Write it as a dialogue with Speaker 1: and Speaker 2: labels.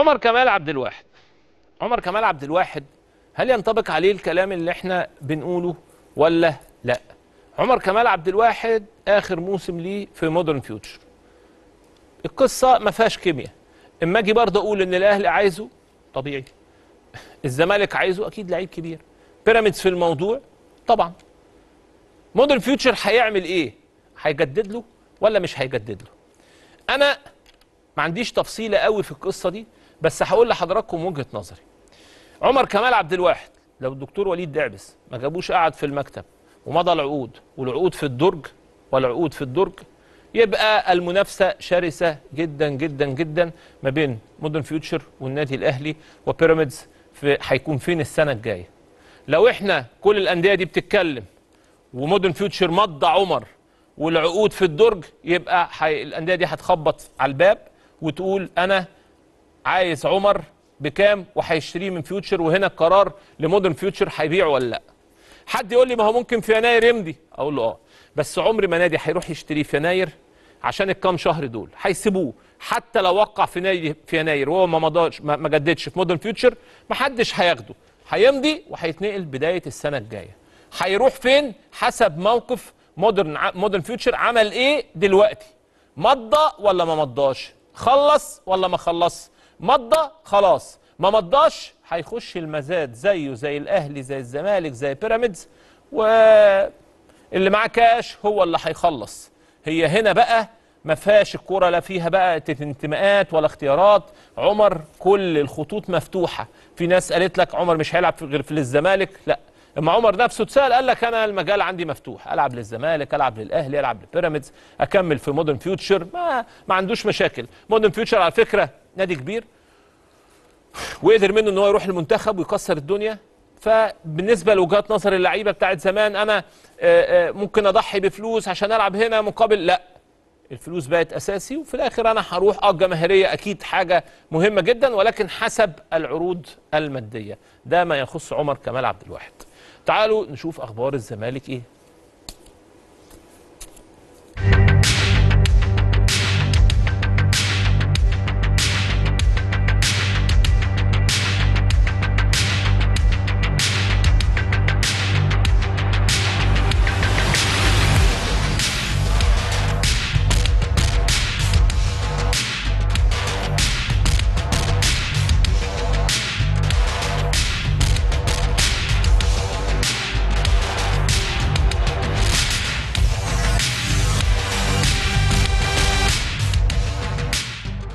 Speaker 1: عمر كمال عبد الواحد عمر كمال عبد الواحد هل ينطبق عليه الكلام اللي احنا بنقوله ولا لا عمر كمال عبد الواحد اخر موسم ليه في مودرن فيوتشر القصه ما فيهاش كيمياء اما اجي برضه اقول ان الاهلي عايزه طبيعي الزمالك عايزه اكيد لعيب كبير بيراميدز في الموضوع طبعا مودرن فيوتشر هيعمل ايه هيجدد له ولا مش هيجدد له انا ما عنديش تفصيله قوي في القصه دي بس هقول لحضراتكم وجهه نظري عمر كمال عبد الواحد لو الدكتور وليد دعبس ما جابوش قعد في المكتب ومضى العقود والعقود في الدرج والعقود في الدرج يبقى المنافسه شرسه جدا جدا جدا ما بين مودرن فيوتشر والنادي الاهلي وبيراميدز في هيكون فين السنه الجايه لو احنا كل الانديه دي بتتكلم ومودرن فيوتشر مضى عمر والعقود في الدرج يبقى الانديه دي هتخبط على الباب وتقول انا عايز عمر بكام وهيشتريه من فيوتشر وهنا القرار لمودرن فيوتشر هيبيعه ولا لا حد يقول لي ما هو ممكن في يناير يمضي اقول له اه بس عمر ما نادي هيروح يشتريه في يناير عشان الكام شهر دول هيسيبوه حتى لو وقع في نادي في يناير وهو ما مضاش ما جددش في مودرن فيوتشر ما حدش هياخده هيمضي وهيتنقل بدايه السنه الجايه هيروح فين حسب موقف مودرن مودرن فيوتشر عمل ايه دلوقتي مضى ولا ما مضاش خلص ولا ما خلصش مضى خلاص ما مضاش هيخش المزاد زيه زي الاهلي زي الزمالك زي بيراميدز واللي معاه كاش هو اللي هيخلص هي هنا بقى ما فيهاش الكوره لا فيها بقى انتماءات ولا اختيارات عمر كل الخطوط مفتوحه في ناس قالت لك عمر مش هيلعب غير في الزمالك لا اما عمر نفسه اتسال قال لك انا المجال عندي مفتوح العب للزمالك العب للاهلي العب لبيراميدز اكمل في مودرن فيوتشر ما ما عندوش مشاكل مودرن فيوتشر على فكره نادي كبير وقدر منه ان هو يروح المنتخب ويكسر الدنيا فبالنسبه لوجهات نظر اللعيبه بتاعت زمان انا آه، آه، ممكن اضحي بفلوس عشان العب هنا مقابل لا الفلوس بقت اساسي وفي الاخر انا هروح اه الجماهيريه اكيد حاجه مهمه جدا ولكن حسب العروض الماديه ده ما يخص عمر كمال عبد الواحد تعالوا نشوف اخبار الزمالك ايه